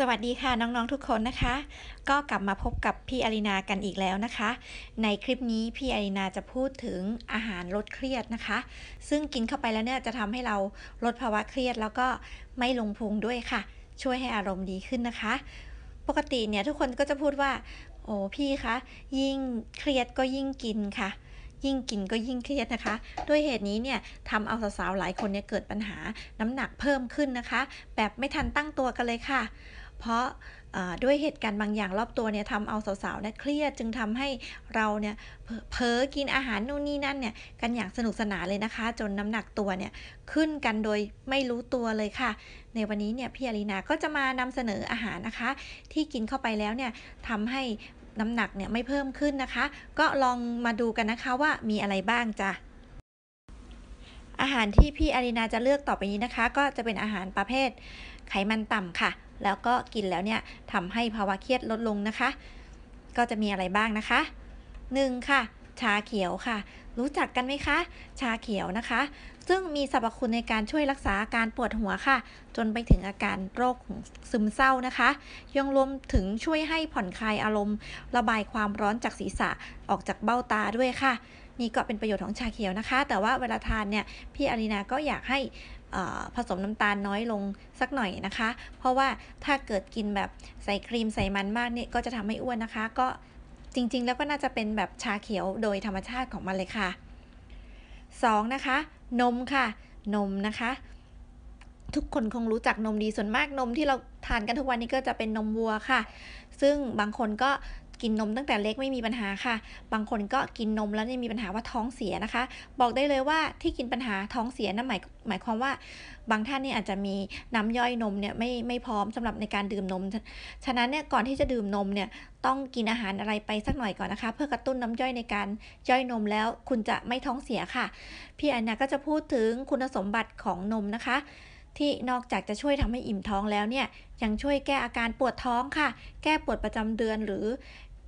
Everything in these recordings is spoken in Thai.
สวัสดีค่ะน้องๆทุกคนนะคะ ก็กลับมาพบกับพี่อารินา กันอีกแล้วนะคะ ในคลิปนี้ พี่อารินาจะพูดถึงอาหารลดเครียดนะคะซึ่งกินเข้าไปแล้วเนี่ยจะทำให้เราลดภาวะเครียดแล้วก็ไม่ลงพุงด้วยค่ะ ช่วยให้อารมณ์ดีขึ้นนะคะ ปกติเนี่ยทุกคนก็จะพูดว่าโอ้พี่คะยิ่งเครียดก็ยิ่งกินค่ะ ยิ่งกินก็ยิ่งเครียดนะคะ ด้วยเหตุนี้เนี่ยทำเอาสาวๆหลายคนเนี่ยเกิดปัญหาน้ำหนักเพิ่มขึ้นนะคะ แบบไม่ทันตั้งตัวกันเลยค่ะเพราะด้วยเหตุการณ์บางอย่างรอบตัวเนี่ยทำเอาสาวๆเนี่ยเครียดจึงทำให้เราเนี่ยเผลอกินอาหารนู่นนี่นั่นเนี่ยกันอย่างสนุกสนานเลยนะคะ จนน้ำหนักตัวเนี่ยขึ้นกันโดยไม่รู้ตัวเลยค่ะ ในวันนี้เนี่ยพี่อารีนาก็จะมานำเสนออาหารนะคะ ที่กินเข้าไปแล้วเนี่ยทำให้น้ำหนักเนี่ยไม่เพิ่มขึ้นนะคะ ก็ลองมาดูกันนะคะว่ามีอะไรบ้างจ้ะอาหารที่พี่อารีนาจะเลือกต่อไปนี้นะคะ ก็จะเป็นอาหารประเภทไขมันต่ำค่ะแล้วก็กินแล้วเนี่ยทำให้ภาวะเครียดลดลงนะคะ ก็จะมีอะไรบ้างนะคะ 1. ค่ะ ชาเขียวค่ะ รู้จักกันไหมคะ ชาเขียวนะคะ ซึ่งมีสรรพคุณในการช่วยรักษาอาการปวดหัวค่ะ จนไปถึงอาการโรคซึมเศร้านะคะยังรวมถึงช่วยให้ผ่อนคลายอารมณ์ระบายความร้อนจากศีรษะออกจากเบ้าตาด้วยค่ะ นี่ก็เป็นประโยชน์ของชาเขียวนะคะ แต่ว่าเวลาทานเนี่ยพี่อารีนาก็อยากให้ผสมน้ำตาลน้อยลงสักหน่อยนะคะ เพราะว่าถ้าเกิดกินแบบใส่ครีมใส่มันมากเนี่ยก็จะทำให้อ้วนนะคะ ก็จริงๆแล้วก็น่าจะเป็นแบบชาเขียวโดยธรรมชาติของมันเลยค่ะ 2. นะคะ นมค่ะ นมนะคะ ทุกคนคงรู้จักนมดีส่วนมากนมที่เราทานกันทุกวันนี้ก็จะเป็นนมวัวค่ะ ซึ่งบางคนก็กินนมตั้งแต่เล็กไม่มีปัญหาค่ะ บางคนก็กินนมแล้วเนี่ยมีปัญหาว่าท้องเสียนะคะ บอกได้เลยว่าที่กินปัญหาท้องเสียนะั่นหมายหมายความว่าบางท่านเนี่ยอาจจะมีน้ำย่อยนมเนี่ยไม่ไม่พร้อมสำหรับในการดื่มนม ฉะนั้นเนี่ยก่อนที่จะดื่มนมเนี่ย ต้องกินอาหารอะไรไปสักหน่อยก่อนนะคะ เพื่อกระตุ้นน้ำย่อยในการย่อยนมแล้วคุณจะไม่ท้องเสียค่ะ พี่อันนาก็จะพูดถึงคุณสมบัติของนมนะคะ ที่นอกจากจะช่วยทำให้อิ่มท้องแล้วเนี่ยยังช่วยแก้อาการปวดท้องค่ะ แก้ปวดประจำเดือนหรือ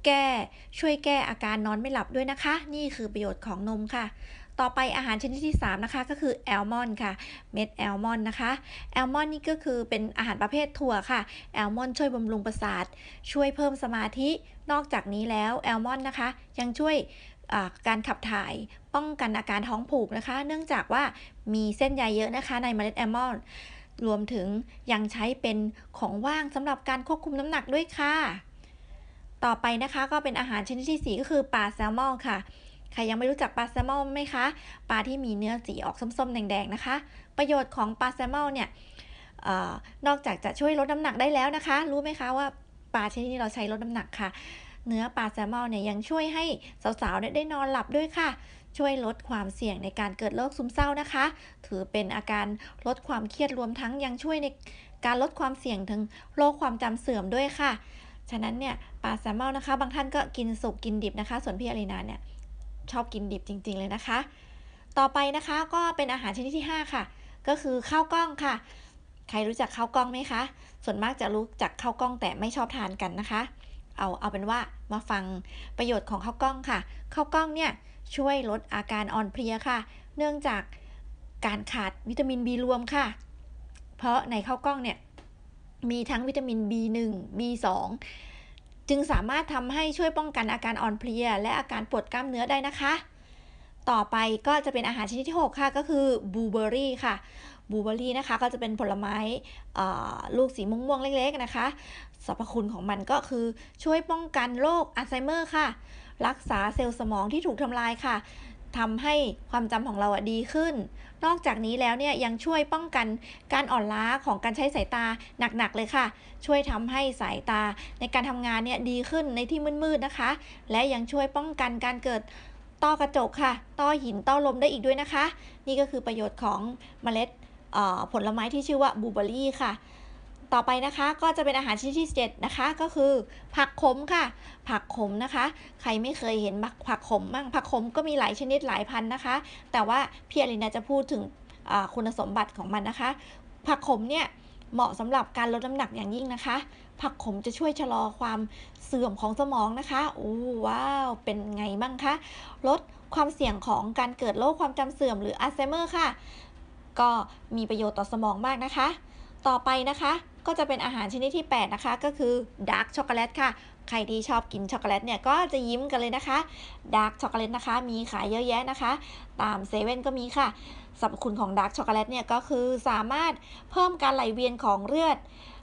แก้ช่วยแก้อาการนอนไม่หลับด้วยนะคะ นี่คือประโยชน์ของนมค่ะ ต่อไปอาหารชนิดที่ 3 นะคะ ก็คือแอลมอนค่ะเม็ดแอลมอนนะคะแอลมอนนี่ก็คือเป็นอาหารประเภทถั่วค่ะแอลมอนช่วยบำรุงประสาท ช่วยเพิ่มสมาธินอกจากนี้แล้วแอลมอนนะคะยังช่วยการขับถ่ายป้องกันอาการท้องผูกนะคะ เนื่องจากว่ามีเส้นใยเยอะนะคะ ในเมล็ดแอลมอนรวมถึงยังใช้เป็นของว่างสำหรับการควบคุมน้ำหนักด้วยค่ะต่อไปนะคะก็เป็นอาหารชนิดที่ 4ก็คือปลาแซลมอนค่ะใครยังไม่รู้จักปลาแซลมอนไหมคะปลาที่มีเนื้อสีออกส้มๆแดงๆนะคะ ประโยชน์ของปลาแซลมอนเนี่ยอนอกจากจะช่วยลดน้ำหนักได้แล้วนะคะ รู้ไหมคะว่าปลาชนิดนี้เราใช้ลดน้ำหนักค่ะ เนื้อปลาแซลมอนเนี่ยยังช่วยให้สาวๆได้นอนหลับด้วยค่ะ ช่วยลดความเสี่ยงในการเกิดโรคซึมเศร้านะคะ ถือเป็นอาการลดความเครียดรวมทั้งยังช่วยในการลดความเสี่ยงถึงโรคความจำเสื่อมด้วยค่ะฉะนั้นเนี่ยปลาแซลมอนนะคะบางท่านก็กินสุกกินดิบนะคะ ส่วนพี่อารีนาเนี่ยชอบกินดิบจริงๆ เลยนะคะ ต่อไปนะคะก็เป็นอาหาร ชนิดที่ 5 ค่ะ ก็คือข้าวกล้องค่ะ ใครรู้จักข้าวกล้องไหมคะส่วนมากจะรู้จักข้าวกล้องแต่ไม่ชอบทานกันนะคะ เอาเอาเป็นว่ามาฟังประโยชน์ของข้าวกล้องค่ะข้าวกล้องเนี่ยช่วยลดอาการอ่อนเพลียค่ะ เนื่องจากการขาดวิตามินบีรวมค่ะเพราะในข้าวกล้องเนี่ยมีทั้งวิตามิน B1 B2 จึงสามารถทำให้ช่วยป้องกันอาการอ่อนเพลียและอาการปวดกล้ามเนื้อได้นะคะ ต่อไปก็จะเป็นอาหารชนิดที่ 6 ค่ะก็คือบลูเบอรี่ค่ะบลูเบอรี่นะคะก็จะเป็นผลไม้ลูกสีม่วงๆเล็กๆนะคะสรรพคุณของมันก็คือช่วยป้องกันโรคอัลไซเมอร์ค่ะ รักษาเซลล์สมองที่ถูกทำลายค่ะทำให้ความจำของเราดีขึ้น นอกจากนี้แล้วเนี่ยยังช่วยป้องกันการอ่อนล้าของการใช้สายตาหนักๆเลยค่ะ ช่วยทำให้สายตาในการทำงานเนี่ยดีขึ้นในที่มืดๆนะคะ และยังช่วยป้องกันการเกิดต้อกระจกค่ะ ต้อหินต้อลมได้อีกด้วยนะคะ นี่ก็คือประโยชน์ของเมล็ดผลไม้ที่ชื่อว่าบูเบอรี่ค่ะต่อไปนะคะก็จะเป็นอาหารชิ้นที่7นะคะ ก็คือ ผักขมค่ะ ผักขมนะคะ ใครไม่เคยเห็นผักขมบ้าง ผักขมก็มีหลายชนิดหลายพันนะคะ แต่ว่าพี่อลินาจะพูดถึงคุณสมบัติของมันนะคะ ผักขมเนี่ยเหมาะสำหรับการลดน้าหนักอย่างยิ่งนะคะ ผักขมจะช่วยชะลอความเสื่อมของสมองนะคะโอ้ว้าวเป็นไงบ้างคะลดความเสี่ยงของการเกิดโรคความจำเสื่อม หรืออัลไซเมอร์ค่ะ ก็มีประโยชน์ต่อสมองมากนะคะ ต่อไปนะคะก็จะเป็นอาหารชนิดที่8นะคะก็คือดาร์กช็อกโกแลตค่ะ ใครที่ชอบกินช็อกโกแลตเนี่ยก็จะยิ้มกันเลยนะคะดาร์กช็อกโกแลตนะคะมีขายเยอะแยะนะคะ ตามเซเว่นก็มีค่ะสรรพคุณของดาร์กช็อกโกแลตเนี่ยก็คือสามารถเพิ่มการไหลเวียนของเลือด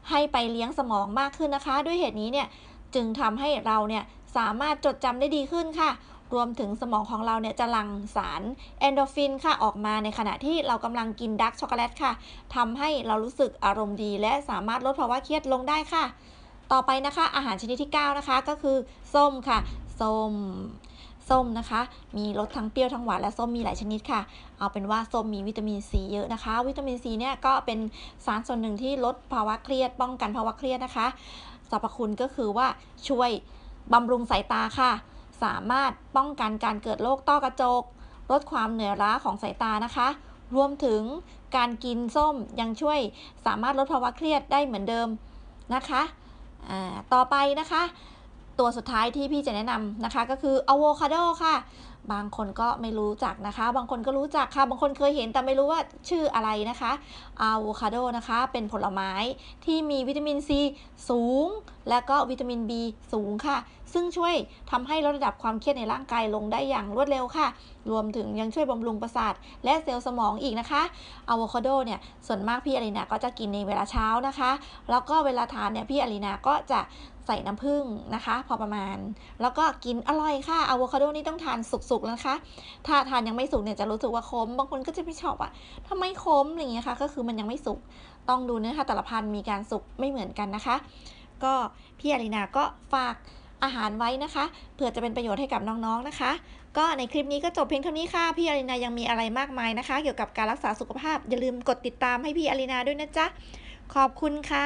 ให้ไปเลี้ยงสมองมากขึ้นนะคะ ด้วยเหตุนี้เนี่ย จึงทำให้เราเนี่ยสามารถจดจำได้ดีขึ้นค่ะรวมถึงสมองของเราเนี่ยจะหลั่งสารเอนโดฟินค่ะออกมาในขณะที่เรากำลังกินดักช็อกโกแลตค่ะทำให้เรารู้สึกอารมณ์ดีและสามารถลดภาวะเครียดลงได้ค่ะ ต่อไปนะคะ อาหารชนิดที่ 9 นะคะก็คือส้มค่ะส้มส้มนะคะ มีรสทั้งเปรี้ยวทั้งหวานและส้มมีหลายชนิดค่ะ เอาเป็นว่าส้มมีวิตามินซีเยอะนะคะ วิตามินซีเนี่ยก็เป็นสารส่วนหนึ่งที่ลดภาวะเครียด ป้องกันภาวะเครียดนะคะสรรพคุณก็คือว่าช่วยบำรุงสายตาค่ะสามารถป้องกันการเกิดโรคต้อกระจก ลดความเหนื่อยล้าของสายตานะคะ รวมถึงการกินส้มยังช่วย สามารถลดภาวะเครียดได้เหมือนเดิมนะคะ ต่อไปนะคะ ตัวสุดท้ายที่พี่จะแนะนำนะคะก็คืออะโวคาโดค่ะบางคนก็ไม่รู้จักนะคะ บางคนก็รู้จักค่ะ บางคนเคยเห็น แต่ไม่รู้ว่าชื่ออะไรนะคะอะโวคาโดนะคะ เป็นผลไม้ที่มีวิตามินซีสูง และก็วิตามิน B สูงค่ะ ซึ่งช่วยทำให้ลดระดับความเครียดในร่างกายลงได้อย่างรวดเร็วค่ะ รวมถึงยังช่วยบำรุงประสาทและเซลล์สมองอีกนะคะอะโวคาโดเนี่ย ส่วนมากพี่อลินา ก็จะกินในเวลาเช้านะคะ แล้วก็เวลาทานเนี่ย พี่อลินาก็จะใส่น้ำผึ้งนะคะ พอประมาณ แล้วก็กินอร่อยค่ะอะโวคาโดนี่ต้องทานสุกๆแล้วนะคะ ถ้าทานยังไม่สุกเนี่ยจะรู้สึกว่าขมบางคนก็จะไม่ชอบอะ่ะทำไมขมอย่างเงี้ยค่ะก็คือมันยังไม่สุก ต้องดูเนื้อค่ะแต่ละพันธุ์มีการสุกไม่เหมือนกันนะคะ ก็พี่อารินา ก็ฝากอาหารไว้นะคะเผื่อจะเป็นประโยชน์ให้กับน้องๆนนะคะ ก็ในคลิปนี้ก็จบเพียงเท่านี้ค่ะ พี่อารินายังมีอะไรมากมายนะคะ เกี่ยวกับการรักษาสุขภาพอย่าลืมกดติดตามให้พี่อารินาด้วยนะจ๊ะขอบคุณค่ะ